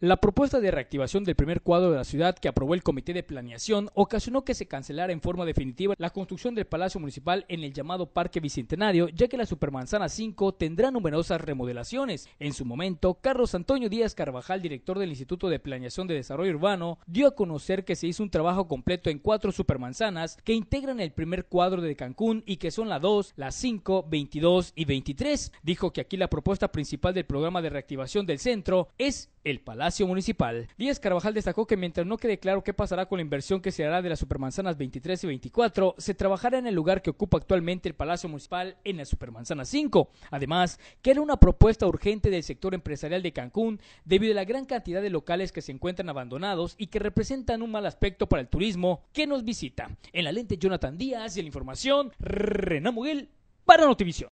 La propuesta de reactivación del primer cuadro de la ciudad que aprobó el Comité de Planeación ocasionó que se cancelara en forma definitiva la construcción del Palacio Municipal en el llamado Parque Bicentenario, ya que la Supermanzana 5 tendrá numerosas remodelaciones. En su momento, Carlos Antonio Díaz Carvajal, director del Instituto de Planeación de Desarrollo Urbano, dio a conocer que se hizo un trabajo completo en cuatro supermanzanas que integran el primer cuadro de Cancún y que son la 2, la 5, 22 y 23. Dijo que aquí la propuesta principal del programa de reactivación del centro es el Palacio Municipal. Díaz Carvajal destacó que mientras no quede claro qué pasará con la inversión que se hará de las supermanzanas 23 y 24, se trabajará en el lugar que ocupa actualmente el Palacio Municipal en la supermanzana 5. Además, que era una propuesta urgente del sector empresarial de Cancún debido a la gran cantidad de locales que se encuentran abandonados y que representan un mal aspecto para el turismo que nos visita. En la lente Jonathan Díaz y la información, Renan Muguel para Notivisión.